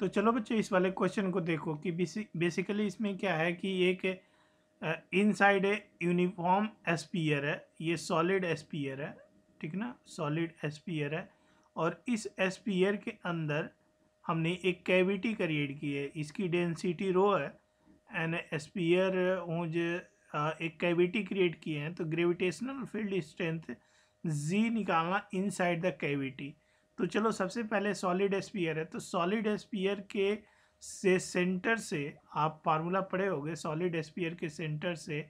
तो चलो बच्चे इस वाले क्वेश्चन को देखो कि बेसिकली इसमें क्या है कि एक इनसाइड ए यूनिफॉर्म एसपीयर है ये सॉलिड एसपीयर है ठीक ना सॉलिड एस्पियर है और इस एस्पियर के अंदर हमने एक कैविटी क्रिएट की है इसकी डेंसिटी रो है एंड एस्पियर ऊँज एक कैविटी क्रिएट किए हैं तो ग्रेविटेशनल फील्ड स्ट्रेंथ जी निकालना इनसाइड द कैविटी तो चलो सबसे पहले सॉलिड स्पीयर है तो सॉलिड स्पीयर के से सेंटर से आप फार्मूला पढ़े होंगे सॉलिड स्पीयर के सेंटर से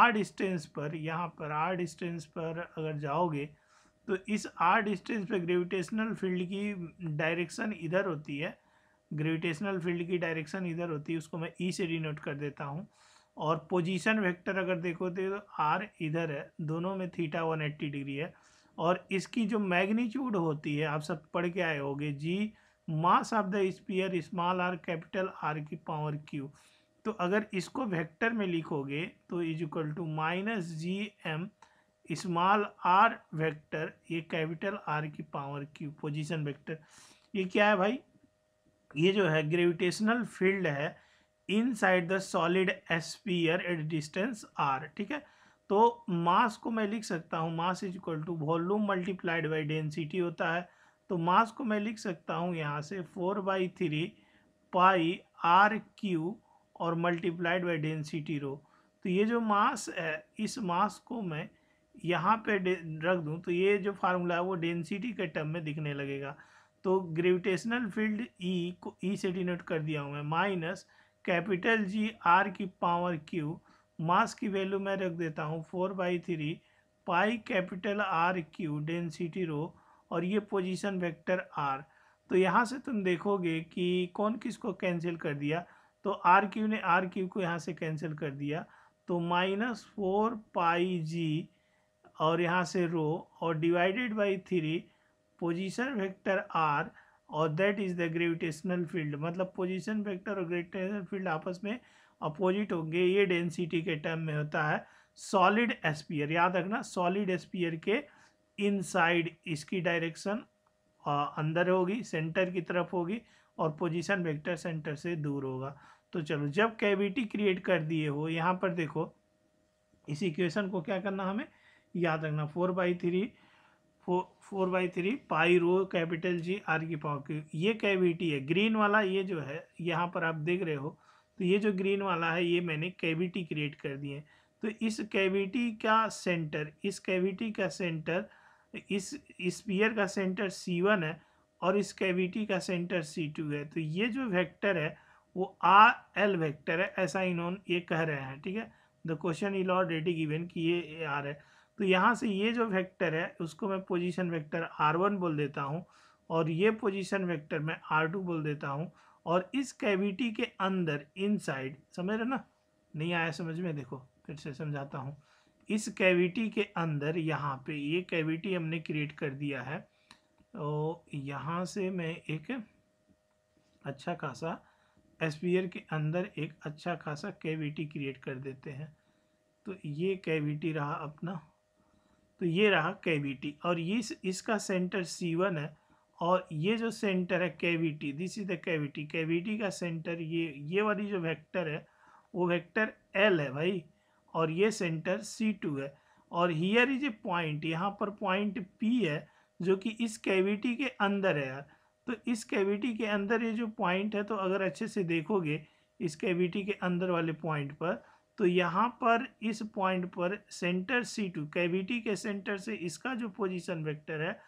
आर डिस्टेंस पर यहाँ पर आर डिस्टेंस पर अगर जाओगे तो इस आर डिस्टेंस पर ग्रेविटेशनल फील्ड की डायरेक्शन इधर होती है ग्रेविटेशनल फील्ड की डायरेक्शन इधर होती है उसको मैं ई e से डिनोट कर देता हूँ और पोजीशन वेक्टर अगर देखो तो आर इधर है दोनों में थीटा 180 डिग्री है और इसकी जो मैग्नीट्यूड होती है आप सब पढ़ के आए होंगे G mass of the sphere small R capital R की पावर क्यू तो अगर इसको वेक्टर में लिखोगे तो is equal to minus G M small R vector ये कैपिटल आर की पावर क्यू पोजीशन वेक्टर ये क्या है भाई ये जो है ग्रेविटेशनल फील्ड है inside the solid sphere at distance R ठीक है तो मास को मैं लिख सकता हूँ mass is equal to volume multiplied by density होता है तो मास को मैं लिख सकता हूँ यहाँ से four by three pi R cube और मल्टीप्लाइड बाई डेंसिटी रो तो ये जो मास है इस मास को मैं यहाँ पे रख दूँ तो ये जो फार्मूला है वो डेंसिटी के टर्म में दिखने लगेगा तो ग्रेविटेशनल फील्ड ई e को ई e से डिनोट कर दिया हूँ मैं माइनस कैपिटल जी आर की पावर क्यू मास की वैल्यू मैं रख देता हूँ four by three pi capital R cube density rho और ये पोजीशन वेक्टर आर तो यहाँ से तुम देखोगे कि कौन किसको कैंसिल कर दिया तो आर क्यू ने आर क्यू को यहाँ से कैंसिल कर दिया तो माइनस फोर पाई जी और यहाँ से रो और divided by three position vector R और that is the gravitational field मतलब पोजिशन वैक्टर और ग्रेविटेशनल फील्ड आपस में अपोजिट होंगे ये डेंसिटी के टर्म में होता है सॉलिड एस्पियर याद रखना सॉलिड एस्पियर के इनसाइड इसकी डायरेक्शन अंदर होगी सेंटर की तरफ होगी और पोजीशन वेक्टर सेंटर से दूर होगा तो चलो जब कैविटी क्रिएट कर दिए हो यहाँ पर देखो इस इक्वेशन को क्या करना हमें याद रखना four by three four by three pi rho capital G R की पावर क्यू ये कैविटी है ग्रीन वाला ये जो है यहाँ पर आप देख रहे हो तो ये जो ग्रीन वाला है ये मैंने कैविटी क्रिएट कर दी है तो इस कैविटी का सेंटर इस कैविटी का सेंटर इस स्पीयर का सेंटर सी वन है और इस कैविटी का सेंटर सी टू है तो ये जो वेक्टर है वो आर एल वेक्टर है ऐसा इन्होंने ये कह रहे हैं ठीक है द क्वेश्चन इल ऑलरेडी गिवन कि ये आर है तो यहाँ से ये जो वेक्टर है उसको मैं पोजीशन वेक्टर आर वन बोल देता हूँ और ये पोजीशन वेक्टर मैं आर टू बोल देता हूँ और इस कैविटी के अंदर इनसाइड समझ रहे ना नहीं आया समझ में देखो फिर से समझाता हूँ इस कैविटी के अंदर यहाँ पे ये कैविटी हमने क्रिएट कर दिया है तो यहाँ से मैं एक अच्छा खासा एस्पियर के अंदर एक अच्छा खासा कैविटी क्रिएट कर देते हैं तो ये कैविटी रहा अपना तो ये रहा कैविटी और ये इसका सेंटर सी वन है और ये जो सेंटर है cavity this is the cavity cavity का सेंटर ये ये वाली जो वेक्टर है वो वेक्टर एल है भाई और ये सेंटर सी टू है और हियर इज ए पॉइंट यहाँ पर पॉइंट पी है जो कि इस कैविटी के अंदर है यार तो इस कैविटी के अंदर ये जो पॉइंट है तो अगर अच्छे से देखोगे इस कैविटी के अंदर वाले पॉइंट पर तो यहाँ पर इस पॉइंट पर सेंटर सी टू कैविटी के सेंटर से इसका जो पोजिशन वैक्टर है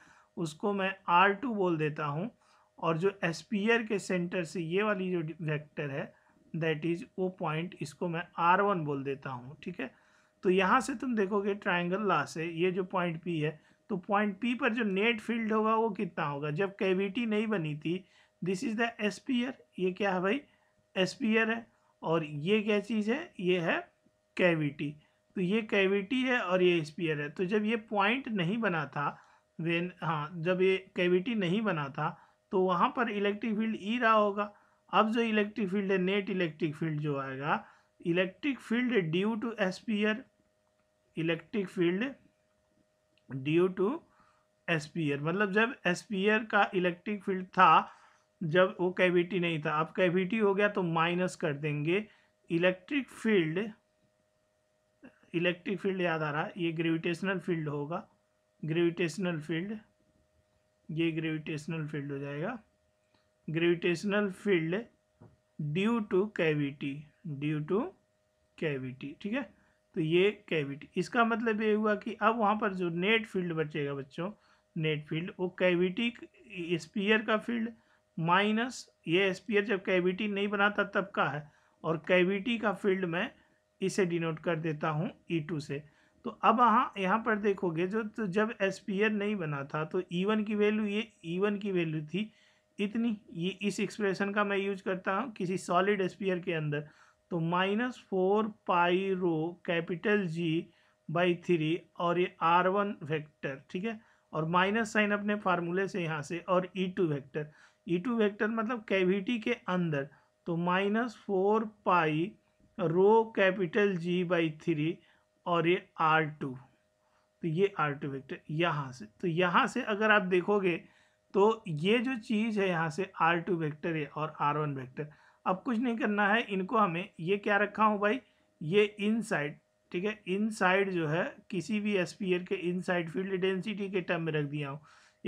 उसको मैं आर टू बोल देता हूँ और जो एस्पियर के सेंटर से ये वाली जो वेक्टर है दैट इज़ वो पॉइंट इसको मैं आर वन बोल देता हूँ ठीक है तो यहाँ से तुम देखोगे ट्राइंगल ला से ये जो पॉइंट पी है तो पॉइंट पी पर जो नेट फील्ड होगा वो कितना होगा जब कैविटी नहीं बनी थी दिस इज़ द एस्पियर ये क्या है भाई एसपीयर है और ये क्या चीज़ है ये है कैविटी तो ये कैविटी है और ये एसपीयर है तो जब ये पॉइंट नहीं बना था वेन हाँ जब ये कैविटी नहीं बना था तो वहाँ पर इलेक्ट्रिक फील्ड ई रहा होगा अब जो इलेक्ट्रिक फील्ड है नेट इलेक्ट्रिक फील्ड जो आएगा electric field due to sphere electric field due to sphere मतलब जब एस्पियर का इलेक्ट्रिक फील्ड था जब वो कैविटी नहीं था अब कैविटी हो गया तो माइनस कर देंगे इलेक्ट्रिक फील्ड इलेक्ट्रिक फील्ड याद आ रहा है ये ग्रेविटेशनल फील्ड होगा ग्रेविटेशनल फील्ड ये ग्रेविटेशनल फील्ड हो जाएगा gravitational field due to cavity due to cavity ठीक है तो ये कैविटी इसका मतलब ये हुआ कि अब वहाँ पर जो नेट फील्ड बचेगा बच्चों नेट फील्ड वो कैविटी स्पीयर का फील्ड माइनस ये स्पीयर जब कैविटी नहीं बनाता तब का है और कैविटी का फील्ड मैं इसे डिनोट कर देता हूँ ई e टू से तो अब हाँ यहाँ पर देखोगे जो तो जब एस नहीं बना था तो ई e की वैल्यू ये ई e की वैल्यू थी इतनी ये इस एक्सप्रेशन का मैं यूज करता हूँ किसी सॉलिड एस के अंदर तो minus four pi rho capital G by three और ये आर वन वैक्टर ठीक है और माइनस साइन अपने फार्मूले से यहाँ से और E two vector E two vector मतलब कैविटी के अंदर तो minus four pi rho capital G by three और ये आर टू तो ये आर टू वैक्टर यहाँ से तो यहाँ से अगर आप देखोगे तो ये जो चीज़ है यहाँ से आर टू वैक्टर है और आर वन वैक्टर अब कुछ नहीं करना है इनको हमें ये क्या रखा हूँ भाई ये इन साइड ठीक है इन साइड जो है किसी भी एसपीएल के इन साइड फील्ड डेंसिटी के टर्म में रख दिया हूँ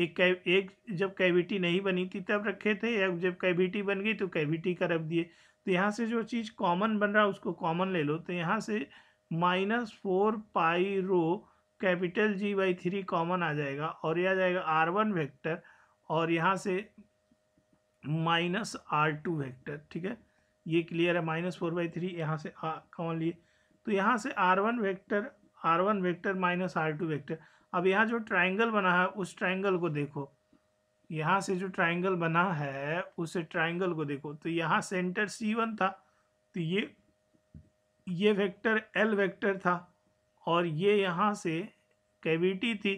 एक कै एक जब कैविटी नहीं बनी थी तब रखे थे या जब कैविटी बन गई तो कैविटी का रख दिए तो यहाँ से जो चीज़ कॉमन बन रहा है उसको कॉमन ले लो तो यहाँ से minus four pi rho capital G by three common आ जाएगा और यह आ जाएगा आर वन वैक्टर और यहाँ से माइनस आर टू वैक्टर ठीक है ये क्लियर है माइनस फोर बाई थ्री यहाँ से कॉमन लिए तो यहाँ से R one vector R one vector minus R two vector अब यहाँ जो ट्राइंगल बना है उस ट्राइंगल को देखो यहाँ से जो ट्राइंगल बना है उस ट्राइंगल को देखो तो यहाँ सेंटर सी वन था तो ये ये वेक्टर एल वेक्टर था और ये यहाँ से कैविटी थी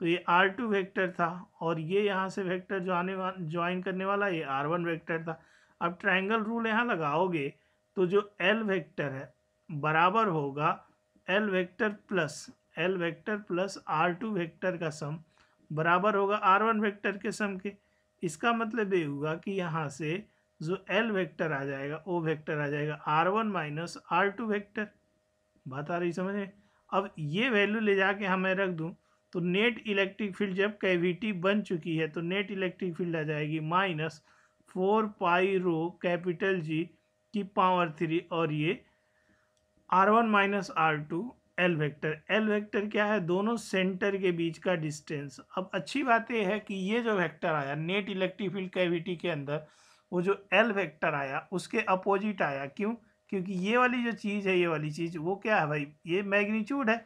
तो ये आर टू वेक्टर था और ये यहाँ से वेक्टर जो आने वा ज्वाइन करने वाला ये आर वन वेक्टर था अब ट्रायंगल रूल यहाँ लगाओगे तो जो एल वेक्टर है बराबर होगा L vector plus L vector plus R two vector का सम बराबर होगा आर वन वेक्टर के सम के इसका मतलब ये हुआ कि यहाँ से जो एल वेक्टर आ जाएगा ओ वेक्टर आ जाएगा R one minus R two vector बात आ रही समझ में अब ये वैल्यू ले जाके हमें रख दूँ तो नेट इलेक्ट्रिक फील्ड जब कैविटी बन चुकी है तो नेट इलेक्ट्रिक फील्ड आ जाएगी minus four pi rho capital G की पावर थ्री और ये R one minus R two L vector L vector क्या है दोनों सेंटर के बीच का डिस्टेंस अब अच्छी बात यह है कि ये जो वेक्टर आया नेट इलेक्ट्रिक फील्ड कैविटी के अंदर वो जो एल वेक्टर आया उसके अपोजिट आया क्यों क्योंकि ये वाली जो चीज़ है ये वाली चीज़ वो क्या है भाई ये मैग्नीट्यूड है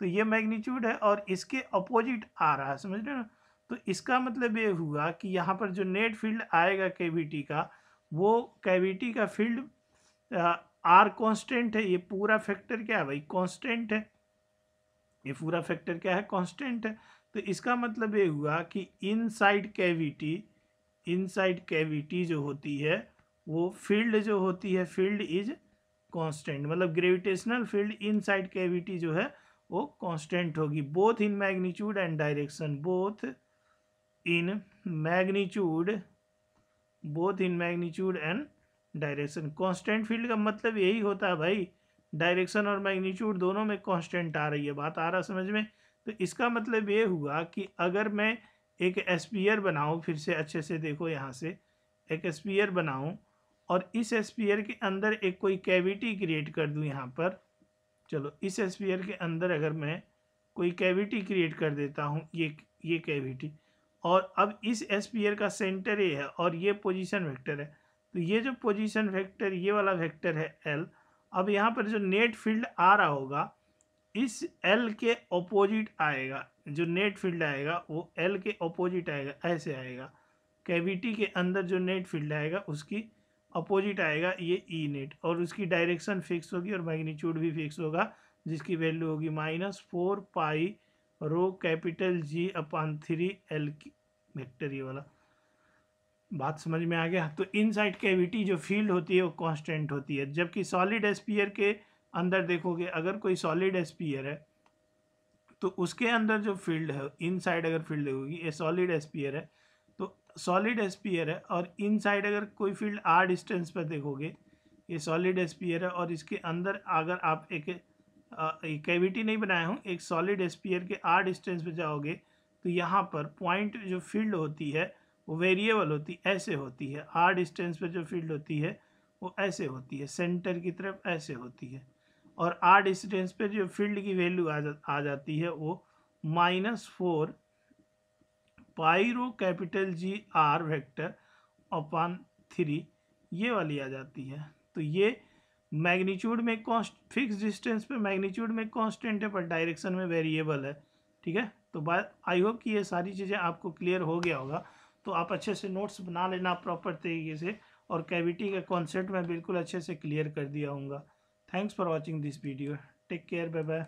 तो ये मैग्नीट्यूड है और इसके अपोजिट आ रहा है समझ रहे हो ना तो इसका मतलब ये हुआ कि यहाँ पर जो नेट फील्ड आएगा कैविटी का वो कैविटी का फील्ड आर कॉन्स्टेंट है ये पूरा फैक्टर क्या है भाई कॉन्स्टेंट है ये पूरा फैक्टर क्या है कॉन्स्टेंट है तो इसका मतलब ये हुआ कि इनसाइड कैविटी इनसाइड कैविटी जो होती है वो फील्ड जो होती है फील्ड इज कांस्टेंट मतलब ग्रेविटेशनल फील्ड इनसाइड कैविटी जो है वो कांस्टेंट होगी both in magnitude and direction both in magnitude both in magnitude and direction constant field का मतलब यही होता है भाई डायरेक्शन और मैग्नीट्यूड दोनों में कांस्टेंट आ रही है बात आ रहा समझ में तो इसका मतलब ये हुआ कि अगर मैं एक एस्पियर बनाऊँ फिर से अच्छे से देखो यहाँ से एक एस्पियर बनाऊँ और इस एस्पियर के अंदर एक कोई कैविटी क्रिएट कर दूँ यहाँ पर चलो इस एस्पियर के अंदर अगर मैं कोई कैविटी क्रिएट कर देता हूँ ये ये कैविटी और अब इस एस्पियर का सेंटर ये है और ये पोजीशन वेक्टर है तो ये जो पोजीशन वेक्टर ये वाला वेक्टर है एल अब यहाँ पर जो नेट फील्ड आ रहा होगा इस एल के ऑपोजिट आएगा जो नेट फील्ड आएगा वो एल के ऑपोजिट आएगा ऐसे आएगा कैविटी के अंदर जो नेट फील्ड आएगा उसकी अपोजिट आएगा ये ई e नेट और उसकी डायरेक्शन फिक्स होगी और मैग्नीट्यूड भी फिक्स होगा जिसकी वैल्यू होगी minus four pi rho capital G upon three L की वेक्टर ये वाला बात समझ में आ गया तो इनसाइड कैविटी जो फील्ड होती है वो कांस्टेंट होती है जबकि सॉलिड एस्पियर के अंदर देखोगे अगर कोई सॉलिड एस्पियर है तो उसके अंदर जो फील्ड है इन साइड अगर फील्ड देखोगी ये सॉलिड एस्पियर है तो सॉलिड एस्पियर है और इन साइड अगर कोई फील्ड आर डिस्टेंस पर देखोगे ये सॉलिड एस्पियर है और इसके अंदर अगर आप एक कैविटी नहीं बनाया हूँ एक सॉलिड एस्पियर के आर डिस्टेंस पर जाओगे तो यहाँ पर पॉइंट जो फील्ड होती है वो वेरिएबल होती ऐसे होती है आर डिस्टेंस पर जो फील्ड होती है वो ऐसे होती है सेंटर की तरफ ऐसे होती है और आर डिस्टेंस पे जो फील्ड की वैल्यू आ, जा, आ जाती है वो minus four pi rho capital G R vector upon three ये वाली आ जाती है तो ये मैग्नीट्यूड में कॉन्स्ट फिक्स डिस्टेंस पे मैग्नीट्यूड में कॉन्स्टेंट है पर डायरेक्शन में वेरिएबल है ठीक है तो बात आई होप कि ये सारी चीज़ें आपको क्लियर हो गया होगा तो आप अच्छे से नोट्स बना लेना प्रॉपर तरीके से और कैविटी का कॉन्सेप्ट मैं बिल्कुल अच्छे से क्लियर कर दिया हूँगा Thanks for watching this video. Take care. Bye bye.